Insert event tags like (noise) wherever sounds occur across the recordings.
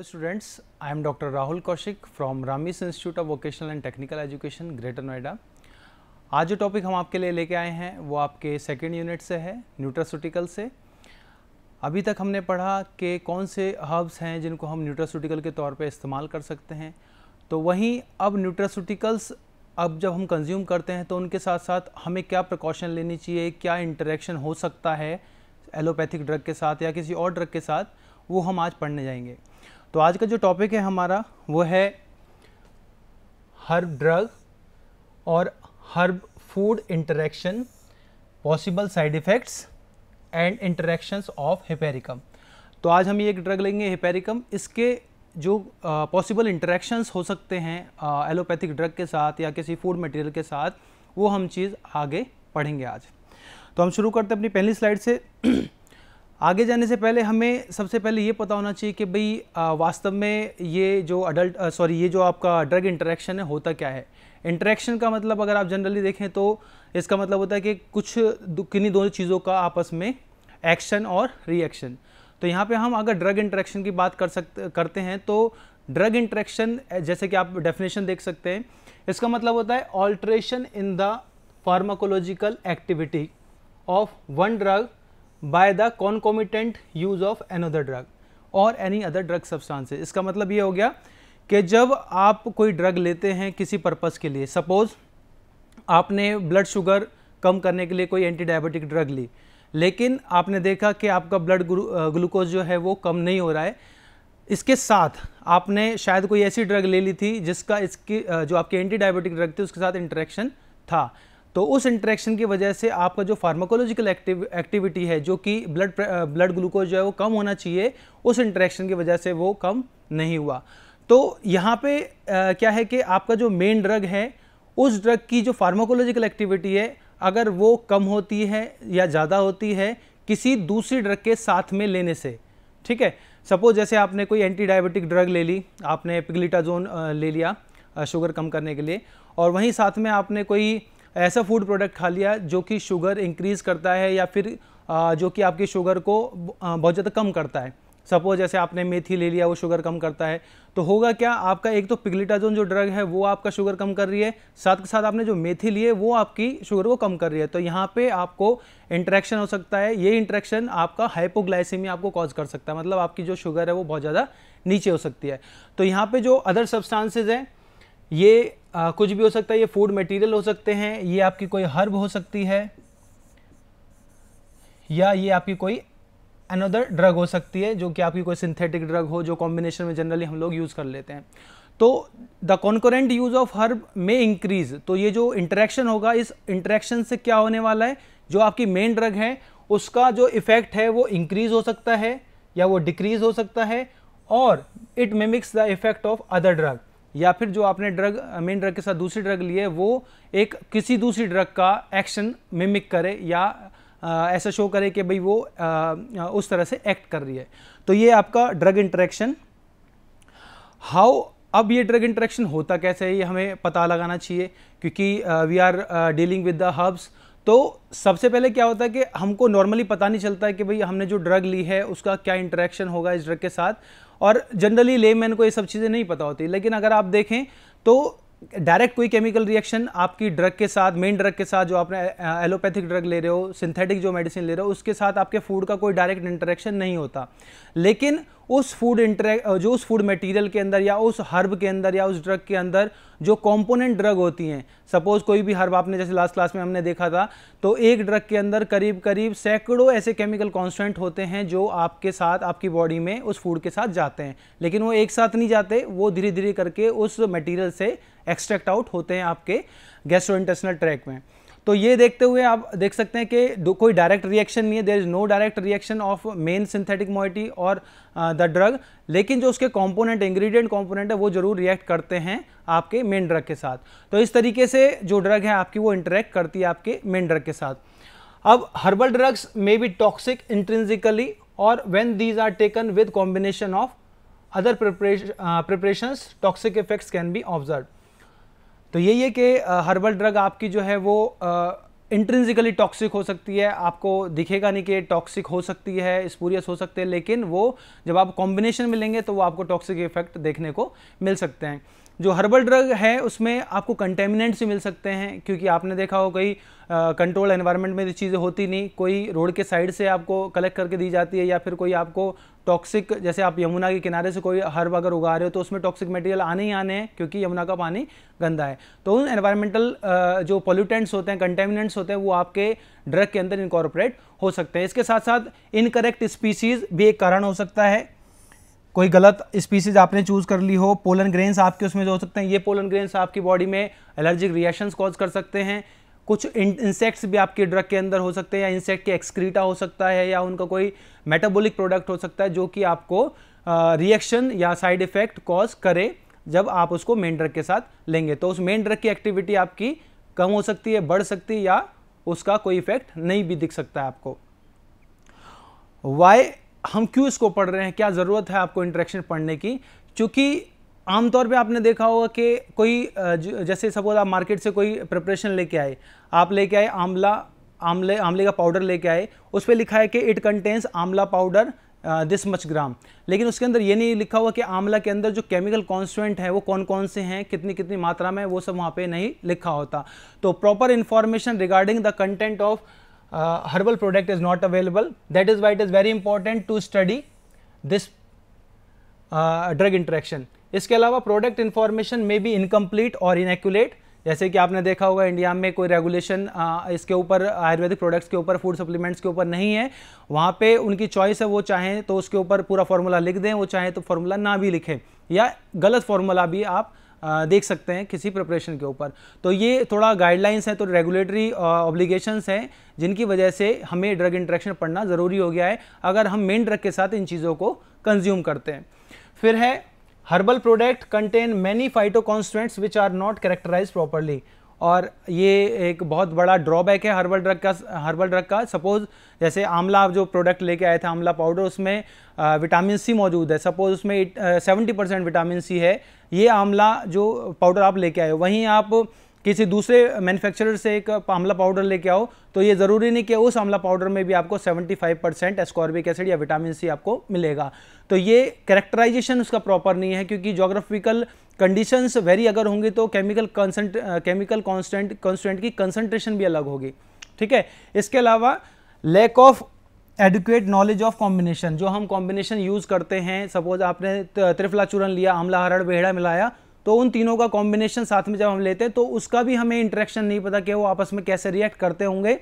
hello students I am doctor Rahul Kaushik from Ramis institute of vocational and technical education greater Noida आज जो topic हम आपके लिए लेके आए हैं वो आपके सेकेंड यूनिट से है न्यूट्रासूटिकल से अभी तक हमने पढ़ा कि कौन से हर्ब्स हैं जिनको हम न्यूट्रासूटिकल के तौर पर इस्तेमाल कर सकते हैं तो वहीं अब न्यूट्रासूटिकल्स अब जब हम कंज्यूम करते हैं तो उनके साथ साथ हमें क्या प्रिकॉशन लेनी चाहिए क्या इंटरेक्शन हो सकता है एलोपैथिक ड्रग के साथ या किसी और ड्रग के साथ वो हम आज पढ़ने जाएंगे तो आज का जो टॉपिक है हमारा वो है हर्ब ड्रग और herb food interaction possible side effects and interactions of hypericum तो आज हम ये एक ड्रग लेंगे हिपेरिकम इसके जो पॉसिबल uh, इंटरेक्शंस हो सकते हैं एलोपैथिक uh, ड्रग के साथ या किसी फूड मटेरियल के साथ वो हम चीज़ आगे पढ़ेंगे आज तो हम शुरू करते हैं अपनी पहली स्लाइड से (clears throat) आगे जाने से पहले हमें सबसे पहले ये पता होना चाहिए कि भाई वास्तव में ये जो अडल्ट सॉरी ये जो आपका ड्रग इंटरेक्शन है होता क्या है इंटरेक्शन का मतलब अगर आप जनरली देखें तो इसका मतलब होता है कि कुछ किन्हीं दोनों चीज़ों का आपस में एक्शन और रिएक्शन तो यहाँ पे हम अगर ड्रग इंटरेक्शन की बात कर सकते करते हैं तो ड्रग इंटरेक्शन जैसे कि आप डेफिनेशन देख सकते हैं इसका मतलब होता है alteration in the pharmacological activity of one drug by the concomitant use of another drug और एनी अदर ड्रग सब्सटेंसेस इसका मतलब ये हो गया कि जब आप कोई ड्रग लेते हैं किसी पर्पज़ के लिए सपोज़ आपने ब्लड शुगर कम करने के लिए कोई एंटी डायबिटिक ड्रग ली लेकिन आपने देखा कि आपका ब्लड ग्लूकोज जो है वो कम नहीं हो रहा है इसके साथ आपने शायद कोई ऐसी ड्रग ले ली थी जिसका इसकी जो आपकी एंटी डायबिटिक ड्रग थी उसके साथ इंटरेक्शन था तो उस इंट्रैक्शन की वजह से आपका जो फार्माकोलॉजिकल एक्टिव एक्टिविटी है जो कि ब्लड ब्लड ग्लूकोज जो है वो कम होना चाहिए उस इंट्रैक्शन की वजह से वो कम नहीं हुआ तो यहाँ पे आ, क्या है कि आपका जो मेन ड्रग है उस ड्रग की जो फार्माकोलॉजिकल एक्टिविटी है अगर वो कम होती है या ज़्यादा होती है किसी दूसरी ड्रग के साथ में लेने से ठीक है सपोज जैसे आपने कोई एंटी डायबिटिक ड्रग ले ली आपने पिग्लीटाजोन ले लिया शुगर कम करने के लिए और वहीं साथ में आपने कोई ऐसा फूड प्रोडक्ट खा लिया जो कि शुगर इंक्रीज़ करता है या फिर जो कि आपकी शुगर को बहुत ज़्यादा कम करता है सपोज जैसे आपने मेथी ले लिया वो शुगर कम करता है तो होगा क्या आपका एक तो पिग्लिटाजोन जो ड्रग है वो आपका शुगर कम कर रही है साथ के साथ आपने जो मेथी लिए वो आपकी शुगर को कम कर रही है तो यहाँ पे आपको इंट्रैक्शन हो सकता है ये इंट्रैक्शन आपका हाइपोग्लाइसिमी आपको कॉज कर सकता है मतलब आपकी जो शुगर है वो बहुत ज़्यादा नीचे हो सकती है तो यहाँ पर जो अदर सब्सटांसेज हैं ये आ, कुछ भी हो सकता है ये फूड मटेरियल हो सकते हैं ये आपकी कोई हर्ब हो सकती है या ये आपकी कोई अनदर ड्रग हो सकती है जो कि आपकी कोई सिंथेटिक ड्रग हो जो कॉम्बिनेशन में जनरली हम लोग यूज़ कर लेते हैं तो the concurrent use of herb में इंक्रीज तो ये जो इंटरेक्शन होगा इस इंटरेक्शन से क्या होने वाला है जो आपकी मेन ड्रग है उसका जो इफ़ेक्ट है वो इंक्रीज हो सकता है या वो डिक्रीज हो सकता है और it mimics the effect of other drug या फिर जो आपने ड्रग मेन ड्रग के साथ दूसरी ड्रग ली है वो एक किसी दूसरी ड्रग का एक्शन मिमिक करे या आ, uh, ऐसा शो करे कि भाई वो आ, uh, उस तरह से एक्ट कर रही है तो ये आपका ड्रग इंटरेक्शन हाउ अब ये ड्रग इंटरेक्शन होता कैसे है ये हमें पता लगाना चाहिए क्योंकि we are dealing with the herbs तो सबसे पहले क्या होता है कि हमको नॉर्मली पता नहीं चलता है कि भाई हमने जो ड्रग ली है उसका क्या इंटरेक्शन होगा इस ड्रग के साथ और जनरली लेमैन को ये सब चीज़ें नहीं पता होती लेकिन अगर आप देखें तो डायरेक्ट कोई केमिकल रिएक्शन आपकी ड्रग के साथ मेन ड्रग के साथ जो आपने एलोपैथिक ड्रग ले रहे हो सिंथेटिक जो मेडिसिन ले रहे हो उसके साथ आपके फूड का कोई डायरेक्ट इंटरेक्शन नहीं होता लेकिन उस फूड इंटरेक्ट जो उस फूड मटेरियल के अंदर या उस हर्ब के अंदर या उस ड्रग के अंदर जो कॉम्पोनेंट ड्रग होती हैं सपोज़ कोई भी हर्ब आपने जैसे लास्ट क्लास में हमने देखा था तो एक ड्रग के अंदर करीब करीब सैकड़ों ऐसे केमिकल कॉन्स्टेंट होते हैं जो आपके साथ आपकी बॉडी में उस फूड के साथ जाते हैं लेकिन वो एक साथ नहीं जाते वो धीरे धीरे करके उस मटीरियल से एक्सट्रैक्ट आउट होते हैं आपके गैस्ट्रो ट्रैक में तो ये देखते हुए आप देख सकते हैं कि कोई डायरेक्ट रिएक्शन नहीं है there is no direct reaction of main synthetic moiety और द ड्रग लेकिन जो उसके कॉम्पोनेंट इंग्रेडिएंट कॉम्पोनेंट है वो जरूर रिएक्ट करते हैं आपके मेन ड्रग के साथ तो इस तरीके से जो ड्रग है आपकी वो इंटरेक्ट करती है आपके मेन ड्रग के साथ अब herbal drugs may be toxic intrinsically और when these are taken with combination of other preparation, preparation toxic effects can be observe तो यही है कि हर्बल ड्रग आपकी जो है वो इंट्रेंसिकली टॉक्सिक हो सकती है आपको दिखेगा नहीं कि टॉक्सिक हो सकती है स्पूरियस हो सकते हैं लेकिन वो जब आप कॉम्बिनेशन में लेंगे तो वो आपको टॉक्सिक इफेक्ट देखने को मिल सकते हैं जो हर्बल ड्रग है उसमें आपको कंटेमिनेंट्स मिल सकते हैं क्योंकि आपने देखा हो कई कंट्रोल एनवायरनमेंट में ये चीज़ें होती नहीं कोई रोड के साइड से आपको कलेक्ट करके दी जाती है या फिर कोई आपको टॉक्सिक जैसे आप यमुना के किनारे से कोई हर्ब अगर उगा रहे हो तो उसमें टॉक्सिक मटेरियल आने ही आने हैं क्योंकि यमुना का पानी गंदा है तो उन एनवायरमेंटल जो पोल्यूटेंट्स होते हैं कंटेमिनेंट्स होते हैं वो आपके ड्रग के अंदर इनकॉर्पोरेट हो सकते हैं इसके साथ साथ इनकरेक्ट स्पीसीज भी एक कारण हो सकता है कोई गलत स्पीसीज आपने चूज कर ली हो पोलन ग्रेन्स आपके उसमें जो हो सकते हैं ये पोलन ग्रेन्स आपकी बॉडी में एलर्जिक रिएक्शंस कॉज कर सकते हैं कुछ इंसेक्ट्स भी आपके ड्रग के अंदर हो सकते हैं या इंसेक्ट के एक्सक्रीटा हो सकता है या उनका कोई मेटाबॉलिक प्रोडक्ट हो सकता है जो कि आपको रिएक्शन या साइड इफेक्ट कॉज करे जब आप उसको मेन ड्रग के साथ लेंगे तो उस मेन ड्रग की एक्टिविटी आपकी कम हो सकती है बढ़ सकती है या उसका कोई इफेक्ट नहीं भी दिख सकता है आपको वाई हम क्यों इसको पढ़ रहे हैं क्या ज़रूरत है आपको इंट्रैक्शन पढ़ने की चूंकि आमतौर पे आपने देखा होगा कि कोई जैसे सपोज आप मार्केट से कोई प्रिपरेशन लेके आए आप लेके आए आंवला आंवले आंवले का पाउडर लेके आए उस पर लिखा है कि इट कंटेंस आंवला पाउडर दिस मच ग्राम लेकिन उसके अंदर ये नहीं लिखा हुआ कि आंवला के अंदर जो केमिकल कॉन्सटेंट है वो कौन कौन से हैं कितनी कितनी मात्रा में वो सब वहाँ पे नहीं लिखा होता तो proper information regarding the content of herbal product is not available that is why it is very important to study this drug interaction इसके अलावा प्रोडक्ट इन्फॉर्मेशन में भी इनकम्प्लीट और इनएक्यूलेट जैसे कि आपने देखा होगा इंडिया में कोई रेगुलेशन इसके ऊपर आयुर्वेदिक प्रोडक्ट्स के ऊपर फूड सप्लीमेंट्स के ऊपर नहीं है वहाँ पे उनकी चॉइस है वो चाहें तो उसके ऊपर पूरा फार्मूला लिख दें वो चाहें तो फार्मूला ना भी लिखें या गलत फार्मूला भी आप देख सकते हैं किसी प्रिपरेशन के ऊपर तो ये थोड़ा गाइडलाइंस हैं तो रेगुलेटरी ऑब्लिगेशंस हैं जिनकी वजह से हमें ड्रग इंट्रैक्शन पढ़ना ज़रूरी हो गया है अगर हम मेन ड्रग के साथ इन चीज़ों को कंज्यूम करते हैं फिर है herbal product contain many phyto constants which are not characterize properly और ये एक बहुत बड़ा ड्रॉबैक है हर्बल ड्रग का हर्बल ड्रग का सपोज़ जैसे आमला आप जो प्रोडक्ट लेके आए थे आमला पाउडर उसमें विटामिन सी मौजूद है सपोज़ उसमें सेवेंटी परसेंट विटामिन सी है ये आमला जो पाउडर आप लेके आए हो वहीं आप किसी दूसरे मैन्युफैक्चरर से एक आमला पाउडर लेके आओ तो ये ज़रूरी नहीं कि उस आमला पाउडर में भी आपको 75 परसेंट एस्कॉर्बिक एसिड या विटामिन सी आपको मिलेगा तो ये करेक्टराइजेशन उसका प्रॉपर नहीं है क्योंकि जोग्राफिकल कंडीशंस वेरी अगर होंगी तो chemical consent chemical constant constant की कंसनट्रेशन भी अलग होगी ठीक है इसके अलावा lack of educate knowledge of combination जो हम कॉम्बिनेशन यूज़ करते हैं सपोज आपने त्रिफला चूरन लिया आमला हरड़ बेहड़ा मिलाया तो उन तीनों का कॉम्बिनेशन साथ में जब हम लेते हैं तो उसका भी हमें इंट्रैक्शन नहीं पता कि वो आपस में कैसे रिएक्ट करते होंगे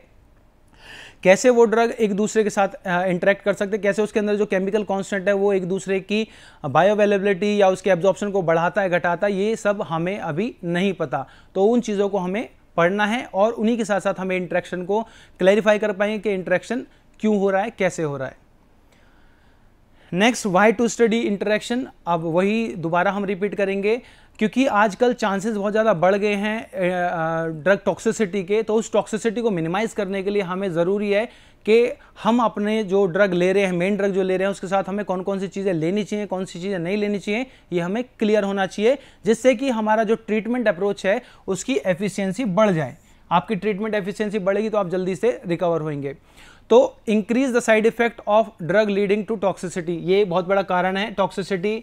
कैसे वो ड्रग एक दूसरे के साथ इंटरेक्ट कर सकते हैं कैसे उसके अंदर जो केमिकल कांस्टेंट है वो एक दूसरे की बायोअवेलेबिलिटी या उसके एब्जॉर्प्शन को बढ़ाता है घटाता है ये सब हमें अभी नहीं पता तो उन चीज़ों को हमें पढ़ना है और उन्हीं के साथ साथ हमें इंट्रैक्शन को क्लैरिफाई कर पाएंगे कि इंट्रैक्शन क्यों हो रहा है कैसे हो रहा है next why to study interaction अब वही दोबारा हम रिपीट करेंगे क्योंकि आजकल चांसेस बहुत ज़्यादा बढ़ गए हैं ड्रग टॉक्सिसिटी के तो उस टॉक्सिसिटी को मिनिमाइज़ करने के लिए हमें ज़रूरी है कि हम अपने जो ड्रग ले रहे हैं मेन ड्रग जो ले रहे हैं उसके साथ हमें कौन कौन सी चीज़ें लेनी चाहिए कौन सी चीज़ें नहीं लेनी चाहिए ये हमें क्लियर होना चाहिए जिससे कि हमारा जो ट्रीटमेंट अप्रोच है उसकी एफिशियंसी बढ़ जाए आपकी ट्रीटमेंट एफिशियंसी बढ़ेगी तो आप जल्दी से रिकवर होंगे तो increase the side effect of drug leading to toxicity ये बहुत बड़ा कारण है टॉक्सिसिटी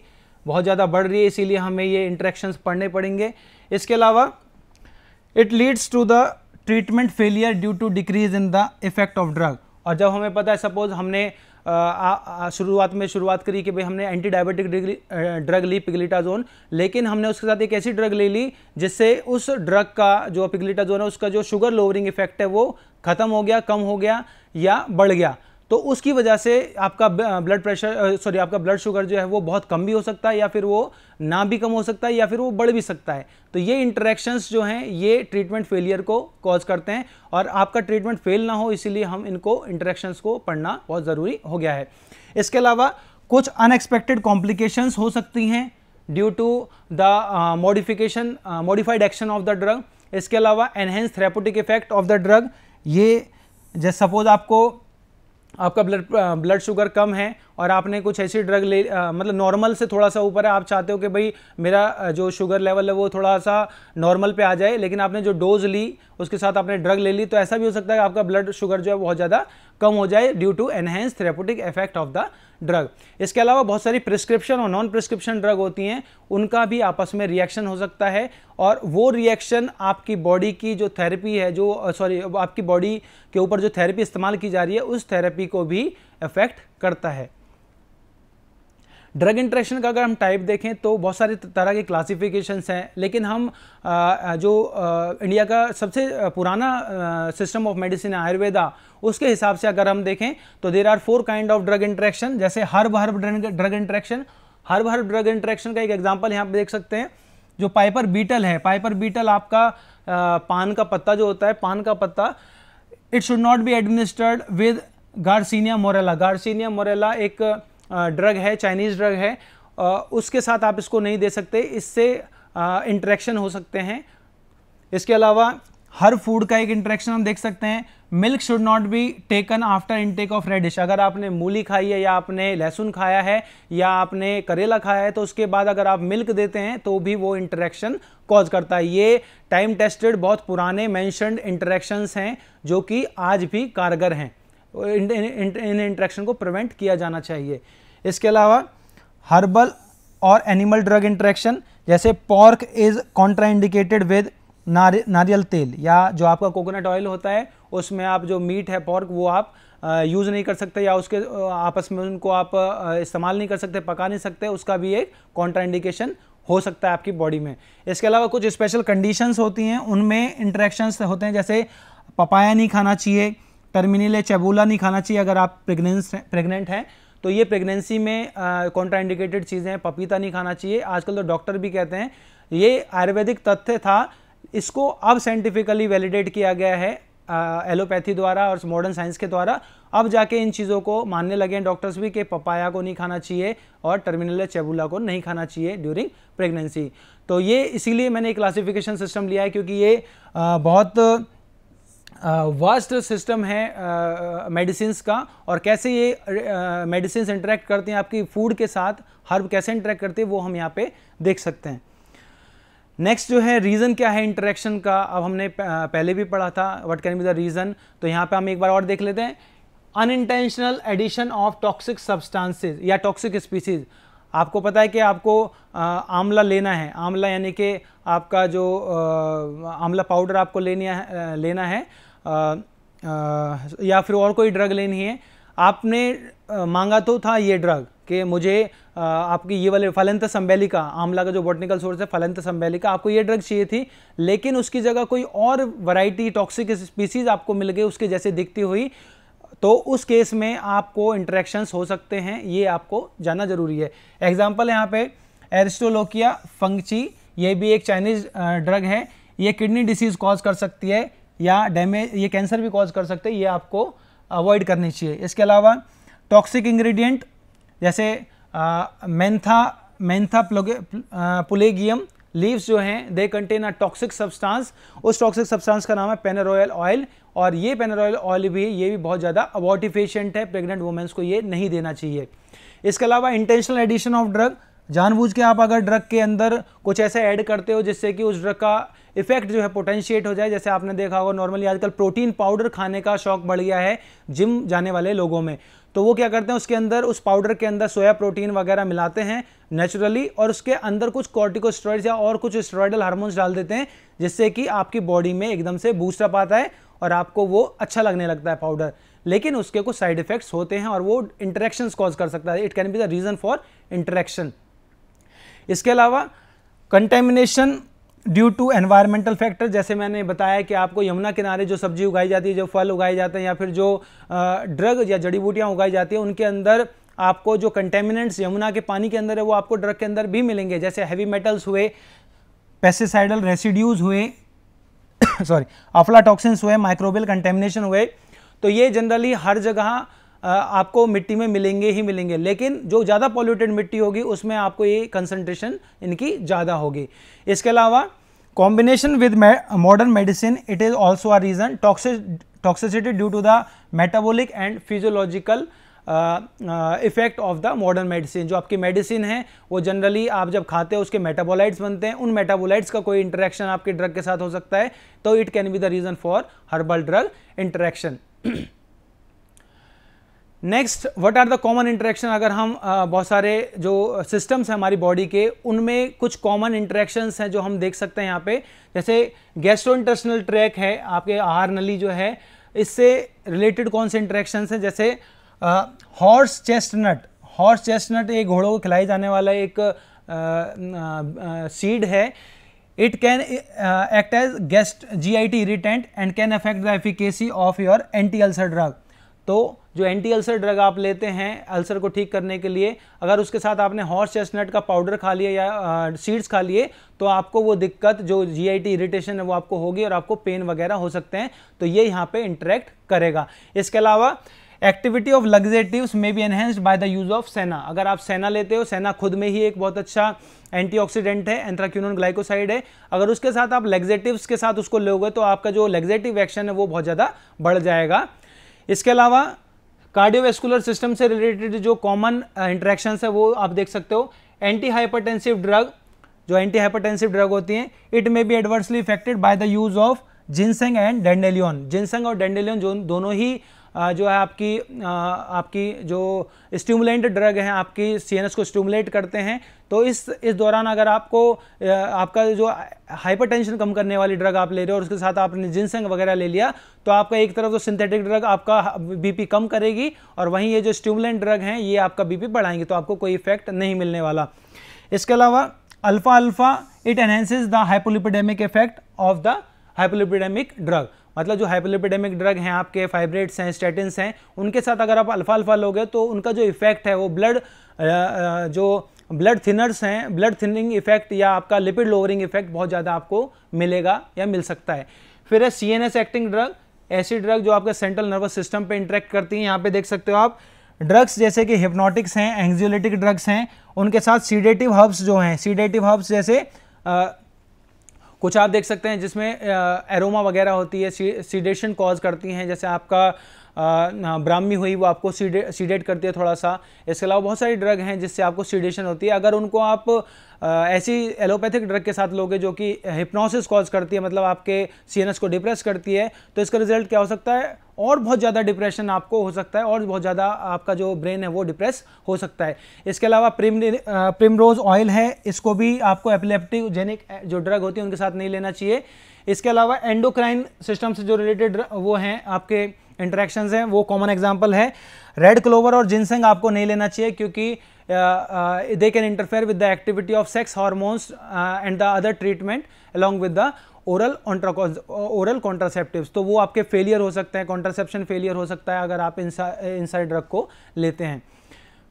बहुत ज़्यादा बढ़ रही है इसीलिए हमें ये इंट्रैक्शंस पढ़ने पड़ेंगे इसके अलावा it leads to the treatment failure due to decrease in the effect of drug और जब हमें पता है सपोज हमने शुरुआत में शुरुआत करी कि भाई हमने एंटी डायबिटिक ड्रग ली पिगलिटाजोन लेकिन हमने उसके साथ एक ऐसी ड्रग ले ली जिससे उस ड्रग का जो पिगलिटाजोन है उसका जो शुगर लोवरिंग इफेक्ट है वो ख़त्म हो गया कम हो गया या बढ़ गया तो उसकी वजह से आपका ब्लड प्रेशर सॉरी आपका ब्लड शुगर जो है वो बहुत कम भी हो सकता है या फिर वो ना भी कम हो सकता है या फिर वो बढ़ भी सकता है तो ये इंटरेक्शंस जो हैं ये ट्रीटमेंट फेलियर को कॉज करते हैं और आपका ट्रीटमेंट फेल ना हो इसीलिए हम इनको इंटरेक्शंस को पढ़ना बहुत ज़रूरी हो गया है इसके अलावा कुछ अनएक्सपेक्टेड कॉम्प्लिकेशंस हो सकती हैं due to the modification modified action of the drug इसके अलावा enhance therapeutic effect of the drug ये जैसे सपोज आपको आपका ब्लड ब्लड शुगर कम है और आपने कुछ ऐसी ड्रग ले आ, मतलब नॉर्मल से थोड़ा सा ऊपर है आप चाहते हो कि भाई मेरा जो शुगर लेवल है वो थोड़ा सा नॉर्मल पे आ जाए लेकिन आपने जो डोज ली उसके साथ आपने ड्रग ले ली तो ऐसा भी हो सकता है कि आपका ब्लड शुगर जो है बहुत ज़्यादा कम हो जाए due to enhance therapeutic effect of the drug इसके अलावा बहुत सारी प्रिस्क्रिप्शन और नॉन प्रिस्क्रिप्शन ड्रग होती हैं उनका भी आपस में रिएक्शन हो सकता है और वो रिएक्शन आपकी बॉडी की जो थेरेपी है जो सॉरी आपकी बॉडी के ऊपर जो थेरेपी इस्तेमाल की जा रही है उस थेरेपी को भी अफेक्ट करता है ड्रग इंट्रेक्शन का अगर हम टाइप देखें तो बहुत सारे तरह के क्लासिफिकेशंस हैं लेकिन हम जो इंडिया का सबसे पुराना सिस्टम ऑफ मेडिसिन आयुर्वेदा उसके हिसाब से अगर हम देखें तो there are four kind of drug interaction जैसे हर भर ड्रग इंट्रैक्शन हर भर ड्रग इंट्रैक्शन का एक एग्जाम्पल यहाँ पर देख सकते हैं जो पाइपर बीटल है पाइपर बीटल आपका आ, पान का पत्ता जो होता है पान का पत्ता it should not be administered with garcinia morella garcinia morella एक ड्रग है चाइनीज़ ड्रग है उसके साथ आप इसको नहीं दे सकते इससे इंट्रैक्शन हो सकते हैं इसके अलावा हर फूड का एक इंट्रैक्शन हम देख सकते हैं milk should not be taken after intake of radish अगर आपने मूली खाई है या आपने लहसुन खाया है या आपने करेला खाया है तो उसके बाद अगर आप मिल्क देते हैं तो भी वो इंटरेक्शन कॉज करता है ये टाइम टेस्टेड बहुत पुराने मैंशनड इंटरेक्शंस हैं जो कि आज भी कारगर हैं इन, इन, इन इंट्रैक्शन को प्रिवेंट किया जाना चाहिए इसके अलावा हर्बल और एनिमल ड्रग इंट्रैक्शन जैसे pork is contraindicated with with नारियल तेल या जो आपका कोकोनट ऑयल होता है उसमें आप जो मीट है पॉर्क वो आप यूज़ नहीं कर सकते या उसके आपस में उनको आप इस्तेमाल नहीं कर सकते पका नहीं सकते उसका भी एक कॉन्ट्राइंडिकेशन हो सकता है आपकी बॉडी में इसके अलावा कुछ स्पेशल कंडीशंस होती हैं उनमें इंट्रैक्शंस होते हैं जैसे पपाया नहीं खाना चाहिए टर्मिनल या चबूला नहीं खाना चाहिए अगर आप प्रेगनेंस प्रेगनेंट हैं तो ये प्रेगनेंसी में कॉन्ट्राइंडिकेटेड चीज़ें हैं पपीता नहीं खाना चाहिए आजकल तो डॉक्टर भी कहते हैं ये आयुर्वेदिक तथ्य था इसको अब साइंटिफिकली वैलिडेट किया गया है एलोपैथी द्वारा और मॉडर्न साइंस के द्वारा अब जाके इन चीज़ों को मानने लगे हैं डॉक्टर्स भी कि पपाया को नहीं खाना चाहिए और टर्मिनल चेबुला को नहीं खाना चाहिए ड्यूरिंग प्रेगनेंसी तो ये इसीलिए मैंने एक क्लासिफिकेशन सिस्टम लिया है क्योंकि ये आ, बहुत वास्ट सिस्टम है मेडिसिन uh, का और कैसे ये मेडिसिन uh, इंटरेक्ट करते हैं आपकी फूड के साथ हर्ब कैसे इंटरेक्ट करते हैं वो हम यहाँ पे देख सकते हैं नेक्स्ट जो है रीज़न क्या है इंटरेक्शन का अब हमने पहले भी पढ़ा था what can be the reason तो यहाँ पे हम एक बार और देख लेते हैं unintentional addition of toxic substances या टॉक्सिक स्पीसीज़ आपको पता है कि आपको आंवला लेना है आंवला यानी कि आपका जो आंवला पाउडर आपको लेना है लेना है या फिर और कोई ड्रग लेनी है आपने मांगा तो था ये ड्रग कि मुझे आपकी ये वाले फलंत संबेलिका आंवला का जो बॉटनिकल सोर्स है फलंत संबेलिका आपको ये ड्रग चाहिए थी लेकिन उसकी जगह कोई और वैरायटी टॉक्सिक स्पीसीज आपको मिल गई उसके जैसे दिखती हुई तो उस केस में आपको इंट्रैक्शंस हो सकते हैं ये आपको जानना ज़रूरी है एग्जाम्पल यहाँ पे एरिस्टोलोकिया फंगची ये भी एक चाइनीज ड्रग है ये किडनी डिसीज़ कॉज कर सकती है या डैमेज ये कैंसर भी कॉज कर सकते हैं ये आपको अवॉइड करनी चाहिए इसके अलावा टॉक्सिक इंग्रेडिएंट जैसे मेंथा मेंथा पुलेगियम लीव्स जो हैं they contain a toxic substance उस टॉक्सिक सब्सटेंस का नाम है पेनरॉयल ऑयल और ये पेनरॉयल ऑयल भी ये भी बहुत ज़्यादा अबॉटिफिशियंट है प्रेग्नेंट वुमेंस को ये नहीं देना चाहिए इसके अलावा इंटेंशनल एडिशन ऑफ ड्रग जानबूझ के आप अगर ड्रग के अंदर कुछ ऐसा ऐड करते हो जिससे कि उस ड्रग का इफेक्ट जो है पोटेंशिएट हो जाए जैसे आपने देखा होगा नॉर्मली आजकल प्रोटीन पाउडर खाने का शौक बढ़ गया है जिम जाने वाले लोगों में तो वो क्या करते हैं उसके अंदर उस पाउडर के अंदर सोया प्रोटीन वगैरह मिलाते हैं नेचुरली और उसके अंदर कुछ कॉर्टिकोस्टेरॉइड्स या और कुछ स्ट्रॉयडल हार्मोन्स डाल देते हैं जिससे कि आपकी बॉडी में एकदम से बूस्ट अप आता है और आपको वो अच्छा लगने लगता है पाउडर लेकिन उसके कुछ साइड इफेक्ट्स होते हैं और वो इंटरेक्शंस कॉज कर सकता है it can be the reason for interaction इसके अलावा contamination due to environmental factor जैसे मैंने बताया कि आपको यमुना किनारे जो सब्जी उगाई जाती है जो फल उगाए जाते हैं या फिर जो ड्रग या जड़ी बूटियाँ उगाई जाती हैं उनके अंदर आपको जो कंटेमिनेंट्स यमुना के पानी के अंदर है वो आपको ड्रग के अंदर भी मिलेंगे जैसे हैवी मेटल्स हुए पेस्टिसाइडल रेसिड्यूज हुए सॉरी अफलाटॉक्सिन्स टॉक्सिन्स हुए माइक्रोबियल कंटेमिनेशन हुए तो ये जनरली हर जगह आपको मिट्टी में मिलेंगे ही मिलेंगे लेकिन जो ज़्यादा पॉल्यूटेड मिट्टी होगी उसमें आपको ये कंसनट्रेशन इनकी ज़्यादा होगी इसके अलावा combination with modern medicine it is also a reason toxicity due to the metabolic and physiological effect of the modern medicine जो आपकी मेडिसिन है वो जनरली आप जब खाते हो उसके मेटाबोलाइट्स बनते हैं उन मेटाबोलाइट्स का कोई इंटरेक्शन आपके ड्रग के साथ हो सकता है तो it can be the reason for herbal drug interaction next what are the common interaction अगर हम बहुत सारे जो सिस्टम्स हैं हमारी बॉडी के उनमें कुछ कॉमन इंटरेक्शंस हैं जो हम देख सकते हैं यहाँ पे जैसे गैस्ट्रो ट्रैक है आपके आहार नली जो है इससे रिलेटेड कौन से इंटरेक्शंस हैं जैसे हॉर्स चेस्टनट हॉर्स चेस्टनट एक घोड़ों को खिलाई जाने वाला एक सीड है it can act as gastro G I T irritant and can affect the efficacy of your anti ulcer drug तो जो एंटी अल्सर ड्रग आप लेते हैं अल्सर को ठीक करने के लिए अगर उसके साथ आपने हॉर्स चेस्टनट का पाउडर खा लिया या सीड्स खा लिए तो आपको वो दिक्कत जो जीआईटी इरिटेशन है वो आपको होगी और आपको पेन वगैरह हो सकते हैं तो ये यहाँ पे इंटरेक्ट करेगा इसके अलावा activity of laxative may be enhanced by the use of senna अगर आप सेना लेते हो सेना खुद में ही एक बहुत अच्छा एंटीऑक्सीडेंट है एंथ्राक्यूनोन ग्लाइकोसाइड है अगर उसके साथ आप लेग्जेटिव के साथ उसको लोगे तो आपका जो लेग्जेटिव एक्शन है वो बहुत ज़्यादा बढ़ जाएगा इसके अलावा कार्डियोवेस्कुलर सिस्टम से रिलेटेड जो कॉमन इंट्रैक्शन है वो आप देख सकते हो एंटी हाइपरटेंसिव ड्रग जो एंटी हाइपरटेंसिव ड्रग होती हैं it may be adversely affected by the use of ginseng and dandelion ginseng और डेंडेलियन जो दोनों ही जो है आपकी आपकी जो स्टिमुलेंट ड्रग हैं आपकी सीएनएस को स्टिमुलेट करते हैं तो इस इस दौरान अगर आपको आपका जो हाइपरटेंशन कम करने वाली ड्रग आप ले रहे हो और उसके साथ आपने जिनसेंग वगैरह ले लिया तो आपका एक तरफ तो सिंथेटिक ड्रग आपका बीपी कम करेगी और वहीं ये जो स्टिमुलेंट ड्रग हैं ये आपका बीपी बढ़ाएंगे तो आपको कोई इफेक्ट नहीं मिलने वाला इसके अलावा अल्फ़ा अल्फ़ा it enhances the hypolipidemic effect of the hypolipidemic drug मतलब जो हाइपोलिपिडेमिक ड्रग हैं आपके फाइब्रेट्स हैं स्टेटिन्स हैं उनके साथ अगर आप अल्फा अल्फा लोगे तो उनका जो इफेक्ट है वो ब्लड जो ब्लड थिनर्स हैं ब्लड थिनिंग इफेक्ट या आपका लिपिड लोअरिंग इफेक्ट बहुत ज़्यादा आपको मिलेगा या मिल सकता है फिर है सी एक्टिंग ड्रग ऐसी ड्रग जो आपके सेंट्रल नर्वस सिस्टम पे इंटरेक्ट करती हैं यहाँ पे देख सकते हो आप ड्रग्स जैसे कि हिप्नोटिक्स हैं एंग्जियोलिटिक ड्रग्स हैं उनके साथ सीडेटिव हर्ब्स जो हैं सीडेटिव हर्ब्स जैसे कुछ आप देख सकते हैं जिसमें एरोमा वगैरह होती है सीडेशन कॉज करती हैं जैसे आपका ब्राह्मी हुई वो आपको सीडे सीडेट करती है थोड़ा सा इसके अलावा बहुत सारी ड्रग हैं जिससे आपको सीडेशन होती है अगर उनको आप ऐसी एलोपैथिक ड्रग के साथ लोगे जो कि हिप्नोसिस कॉज करती है मतलब आपके सीएनएस को डिप्रेस करती है तो इसका रिजल्ट क्या हो सकता है और बहुत ज़्यादा डिप्रेशन आपको हो सकता है और बहुत ज़्यादा आपका जो ब्रेन है वो डिप्रेस हो सकता है इसके अलावा प्रिम प्रिमरोज ऑयल है इसको भी आपको एपिलेप्टिकजेनिक जेनिक जो ड्रग होती है उनके साथ नहीं लेना चाहिए इसके अलावा एंडोक्राइन सिस्टम से जो रिलेटेड वो हैं आपके इंटरेक्शन हैं वो कॉमन एग्जाम्पल है रेड क्लोवर और जिनसेंग आपको नहीं लेना चाहिए क्योंकि they can interfere with the activity of sex hormones and the other treatment along with the oral oral contraceptive तो वो आपके फेलियर हो सकते हैं कॉन्ट्रासेप्शन फेलियर हो सकता है अगर आप इन साइड ड्रग को लेते हैं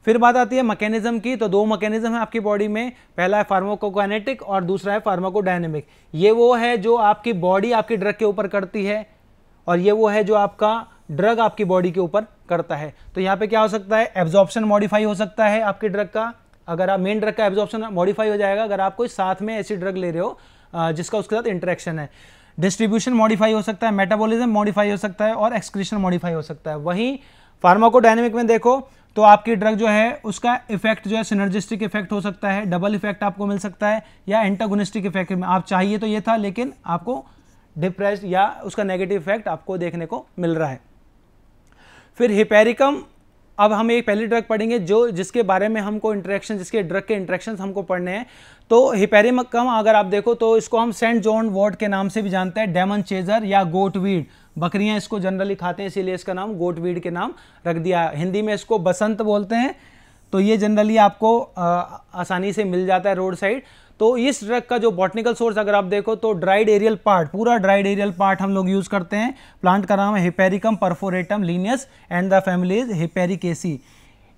फिर बात आती है मैकेनिज्म की तो दो मैकेनिज्म है आपकी बॉडी में पहला है फार्माकोकाइनेटिक और दूसरा है फार्माकोडायनेमिक ये वो है जो आपकी बॉडी आपकी ड्रग के ऊपर करती है और ये वो है जो आपका ड्रग आपकी बॉडी के ऊपर करता है तो यहाँ पे क्या हो सकता है एब्जॉर्प्शन मॉडिफाई हो सकता है आपके ड्रग का अगर आप मेन ड्रग का एब्जॉर्प्शन मॉडिफाई हो जाएगा अगर आप कोई साथ में ऐसी ड्रग ले रहे हो जिसका उसके साथ इंटरेक्शन है डिस्ट्रीब्यूशन मॉडिफाई हो सकता है मेटाबोलिज्म मॉडिफाई हो सकता है और एक्सक्रीशन मॉडिफाई हो सकता है वहीं फार्माकोडायनेमिक में देखो तो आपकी ड्रग जो है उसका इफेक्ट जो है सिनर्जिस्टिक इफेक्ट हो सकता है डबल इफेक्ट आपको मिल सकता है या एंटागोनिस्टिक इफेक्ट में आप चाहिए तो ये था लेकिन आपको डिप्रेस या उसका नेगेटिव इफेक्ट आपको देखने को मिल रहा है फिर हिपेरिकम अब हम एक पहली ड्रग पढ़ेंगे जो जिसके बारे में हमको इंट्रैक्शन जिसके ड्रग के इंट्रैक्शन हमको पढ़ने हैं तो हिपेरिकम अगर आप देखो तो इसको हम सेंट जॉन वॉर्ड के नाम से भी जानते हैं डेमन चेजर या गोटवीड बकरियां इसको जनरली खाते हैं इसीलिए इसका नाम गोटवीड के नाम रख दिया हिंदी में इसको बसंत बोलते हैं तो ये जनरली आपको आ, आसानी से मिल जाता है रोड साइड तो इस ड्रग का जो बॉटनिकल सोर्स अगर आप देखो तो ड्राइड एरियल पार्ट पूरा ड्राइड एरियल पार्ट हम लोग यूज़ करते हैं प्लांट का नाम है hypericum perforatum linnaeus and the families hypericaceae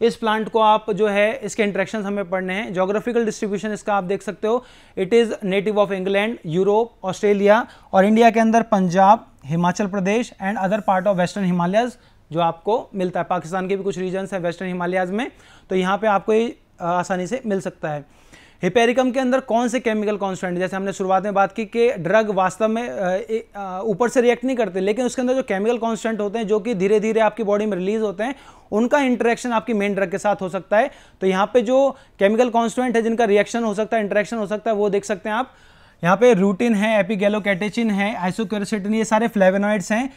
इस प्लांट को आप जो है इसके इंट्रैक्शन हमें पढ़ने हैं जोग्राफिकल डिस्ट्रीब्यूशन इसका आप देख सकते हो it is native of England Europe Australia और इंडिया के अंदर Punjab Himachal Pradesh and other part of western Himalayas जो आपको मिलता है पाकिस्तान के भी कुछ रीजन्स हैं वेस्टर्न हिमालयाज में तो यहाँ पे आपको ये आसानी से मिल सकता है हिपेरिकम के अंदर कौन से केमिकल कॉन्स्टेंट जैसे हमने शुरुआत में बात की कि ड्रग वास्तव में ऊपर से रिएक्ट नहीं करते लेकिन उसके अंदर जो केमिकल कॉन्स्टेंट होते हैं जो कि धीरे धीरे आपकी बॉडी में रिलीज होते हैं उनका इंटरेक्शन आपकी मेन ड्रग के साथ हो सकता है तो यहाँ पे जो केमिकल कॉन्स्टेंट है जिनका रिएक्शन हो सकता है इंटरेक्शन हो सकता है वो देख सकते हैं आप यहाँ पे रूटिन है एपिगेलोकेटेचिन है आइसोक्योरसिटिन ये सारे फ्लेवेनॉइड्स हैं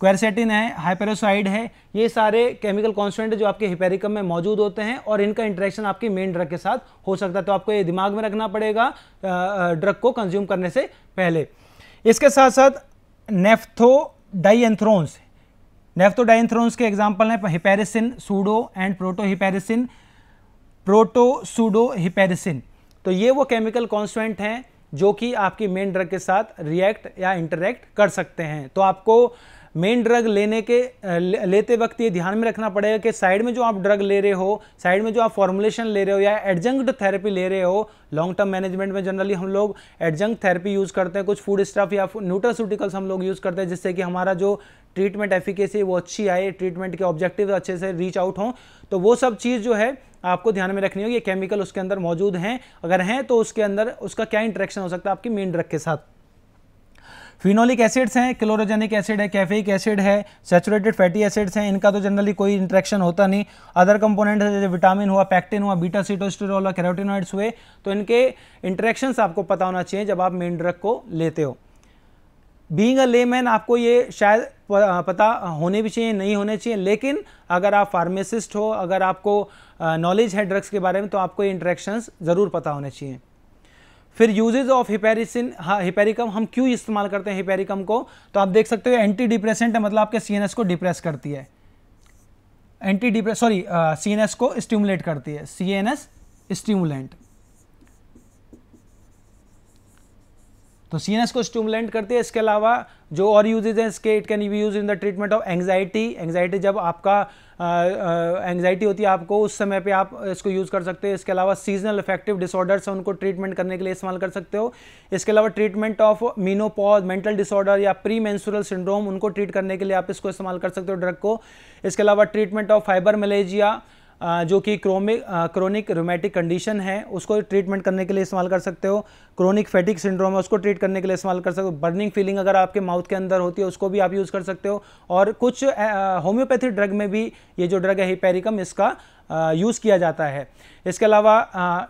क्वेरसेटिन है हाइपेरोसाइड है ये सारे केमिकल कॉन्सेंट जो आपके हिपेरिकम में मौजूद होते हैं और इनका इंटरेक्शन आपकी मेन ड्रग के साथ हो सकता है तो आपको ये दिमाग में रखना पड़ेगा ड्रग को कंज्यूम करने से पहले इसके साथ साथ नेफ्थो डाइएंथ्रोन्स नेफ्थोडाइंथ्रोन्स के एग्जाम्पल हैं hypericin pseudo and proto hypericin proto pseudo hypericin तो ये वो केमिकल कॉन्सेंट हैं जो कि आपकी मेन ड्रग के साथ रिएक्ट या इंटरेक्ट कर सकते हैं तो आपको मेन ड्रग लेने के लेते वक्त ये ध्यान में रखना पड़ेगा कि साइड में जो आप ड्रग ले रहे हो साइड में जो आप फॉर्मुलेशन ले रहे हो या एडजंक्ट थेरेपी ले रहे हो लॉन्ग टर्म मैनेजमेंट में जनरली हम लोग एडजंक्ट थेरेपी यूज़ करते हैं कुछ फूड स्टाफ या न्यूट्रास्यूटिकल्स हम लोग यूज़ करते हैं जिससे कि हमारा जो ट्रीटमेंट एफिकेसी वो अच्छी आए ट्रीटमेंट के ऑब्जेक्टिव अच्छे से रीच आउट हों तो वो सब चीज़ जो है आपको ध्यान में रखनी होगी ये केमिकल उसके अंदर मौजूद हैं अगर हैं तो उसके अंदर उसका क्या इंट्रैक्शन हो सकता है आपकी मेन ड्रग के साथ फिनोलिक एसिड्स हैं क्लोरोजेनिक एसिड है कैफेक एसिड है सेचुरेटेड फैटी एसिड्स हैं इनका तो जनरली कोई इंट्रैक्शन होता नहीं अदर कंपोनेंट है जैसे विटामिन हुआ पैक्टिन हुआ बीटा सीटोस्टेरॉल हुआ कैरोटिनॉइड्स हुए तो इनके इंट्रैक्शंस आपको पता होना चाहिए जब आप मेन ड्रग को लेते हो बींग अ लेमैन आपको ये शायद पता होने भी चाहिए नहीं होने चाहिए लेकिन अगर आप फार्मेसिस्ट हो अगर आपको नॉलेज है ड्रग्स के बारे में तो आपको ये इंट्रैक्शंस ज़रूर पता होने चाहिए फिर यूजेज ऑफ हिपेरिसिन हिपेरिकम हम क्यों इस्तेमाल करते हैं हिपेरिकम को तो आप देख सकते हो एंटी डिप्रेसेंट है मतलब आपके सी को डिप्रेस करती है एंटी डिप्रेस सॉरी सी को स्टिमुलेट करती है सी एन एस स्टिमुलेंट तो सी को स्टूमुलेंट करती है इसके अलावा जो और यूजेज हैं इसके it can be use in the treatment of anxiety anxiety जब आपका एंगजाइटी होती है आपको उस समय पे आप इसको यूज़ कर सकते हो इसके अलावा सीजनल इफेक्टिव डिसऑर्डर्स हैं उनको ट्रीटमेंट करने के लिए इस्तेमाल कर सकते हो इसके अलावा treatment of menopause mental disorder या प्री मैंसुरल सिंड्रोम उनको ट्रीट करने के लिए आप इसको इस्तेमाल कर सकते हो ड्रग को इसके अलावा ट्रीटमेंट ऑफ फाइबर मलेजिया जो कि क्रोमिक क्रोनिक रोमेटिक कंडीशन है उसको ट्रीटमेंट करने के लिए इस्तेमाल कर सकते हो क्रोनिक फैटिक सिंड्रोम है उसको ट्रीट करने के लिए इस्तेमाल कर सकते हो बर्निंग फीलिंग अगर आपके माउथ के अंदर होती है उसको भी आप यूज़ कर सकते हो और कुछ होम्योपैथी ड्रग में भी ये जो ड्रग है हिपेरिकम इसका यूज़ किया जाता है इसके अलावा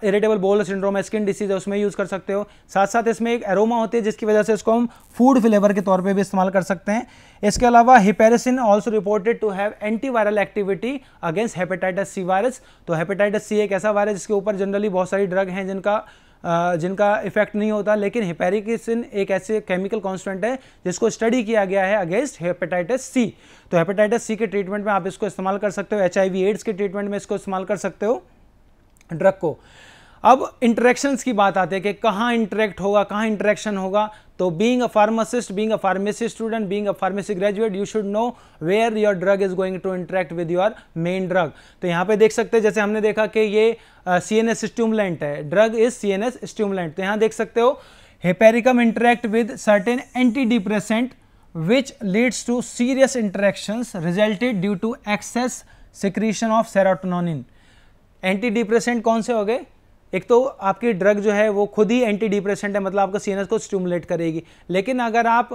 इरिटेबल बोल सिंड्रोम है स्किन डिसीज है उसमें यूज़ कर सकते हो साथ साथ इसमें एक एरोमा होती है जिसकी वजह से इसको हम फूड फ्लेवर के तौर पे भी इस्तेमाल कर सकते हैं इसके अलावा hypericin also reported to have antiviral activity against hepatitis C virus तो हेपेटाइटिस सी एक ऐसा वायरस जिसके ऊपर जनरली बहुत सारी ड्रग हैं जिनका जिनका इफेक्ट नहीं होता लेकिन हेपेरिकसिन एक ऐसे केमिकल कॉन्स्टेंट है जिसको स्टडी किया गया है अगेंस्ट हेपेटाइटिस सी तो हेपेटाइटिस सी के ट्रीटमेंट में आप इसको इस्तेमाल कर सकते हो एच एड्स के ट्रीटमेंट में इसको इस्तेमाल कर सकते हो ड्रग को अब इंटरेक्शंस की बात आती है कि कहाँ इंटरेक्ट होगा कहाँ इंटरेक्शन होगा तो being a pharmacist being a pharmacy student being a pharmacy graduate you should know where your drug is going to interact with your main drug तो यहाँ पे देख सकते हैं जैसे हमने देखा कि ये सी एन एस है drug is C N S stimulant तो यहाँ देख सकते हो hypericum interact with certain anti depressant which leads to serious interaction resulted due to excess secretion of serotonin anti depressant कौन से हो गए एक तो आपकी ड्रग जो है वो खुद ही एंटी डिप्रेसेंट है मतलब आपका सीनस को स्टिमुलेट करेगी लेकिन अगर आप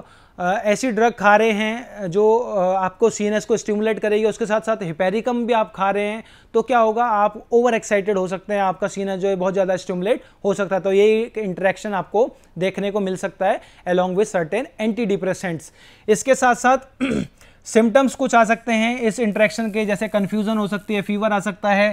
ऐसी ड्रग खा रहे हैं जो आपको सी को स्टिमुलेट करेगी उसके साथ साथ हिपेरिकम भी आप खा रहे हैं तो क्या होगा आप ओवर एक्साइटेड हो सकते हैं आपका सीनस जो है बहुत ज़्यादा स्टिमुलेट हो सकता है तो ये एक इंट्रैक्शन आपको देखने को मिल सकता है along with certain anti depressants इसके साथ साथ सिम्टम्स (clears throat) कुछ आ सकते हैं इस इंट्रैक्शन के जैसे कन्फ्यूज़न हो सकती है फीवर आ सकता है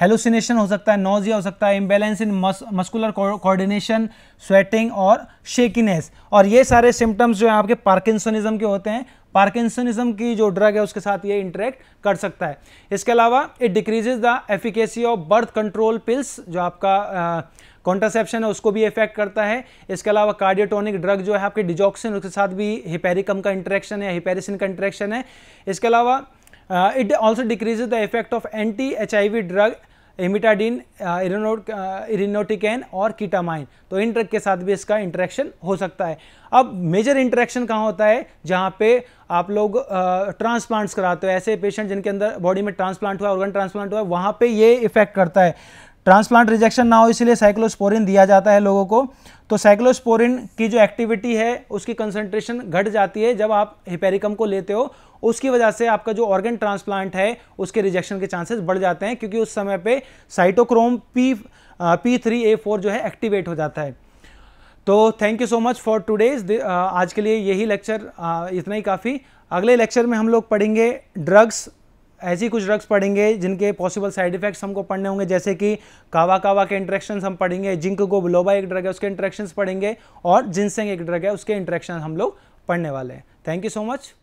हेलोसिनेशन हो सकता है नोजिया हो सकता है imbalance in muscular coordination sweating और शेकीनेस और ये सारे सिम्टम्स जो है आपके पार्किंसनिज्म के होते हैं पार्किंसनिज्म की जो ड्रग है उसके साथ ये इंटरेक्ट कर सकता है इसके अलावा it decreases the efficacy of birth control pills जो आपका कॉन्ट्रासेप्शन है उसको भी इफेक्ट करता है इसके अलावा कार्डियोटोनिक ड्रग जो है आपके डिजॉक्सिन उसके साथ भी हिपेरिकम का इंटरेक्शन है हिपेरिसिन का इंटरेक्शन है इसके अलावा Uh, it also decreases the effect of anti-HIV drug एमिटाडिन इरिनोटिकैन uh, uh, और कीटामाइन तो इन ड्रग के साथ भी इसका इंटरेक्शन हो सकता है अब मेजर इंटरेक्शन कहाँ होता है जहाँ पे आप लोग ट्रांसप्लांट्स uh, कराते हो ऐसे पेशेंट जिनके अंदर बॉडी में ट्रांसप्लांट हुआ ऑर्गन ट्रांसप्लांट हुआ वहाँ पे ये इफेक्ट करता है ट्रांसप्लांट रिजेक्शन ना हो इसलिए साइक्लोस्पोरिन दिया जाता है लोगों को तो साइक्लोस्पोरिन की जो एक्टिविटी है उसकी कंसनट्रेशन घट जाती है जब आप हिपेरिकम को लेते हो उसकी वजह से आपका जो ऑर्गन ट्रांसप्लांट है उसके रिजेक्शन के चांसेस बढ़ जाते हैं क्योंकि उस समय पे cytochrome P P three A four जो है एक्टिवेट हो जाता है तो thank you so much for today आज के लिए यही लेक्चर uh, इतना ही काफ़ी अगले लेक्चर में हम लोग पढ़ेंगे ड्रग्स ऐसी कुछ ड्रग्स पढ़ेंगे जिनके पॉसिबल साइड इफेक्ट्स हमको पढ़ने होंगे जैसे कि कावा कावा के इंट्रेक्शन हम पढ़ेंगे जिंक को ब्लोबा एक ड्रग है उसके इंट्रेक्शन पढ़ेंगे और जिनसेंग एक ड्रग है उसके इंट्रेक्शन हम लोग पढ़ने वाले हैं थैंक यू सो मच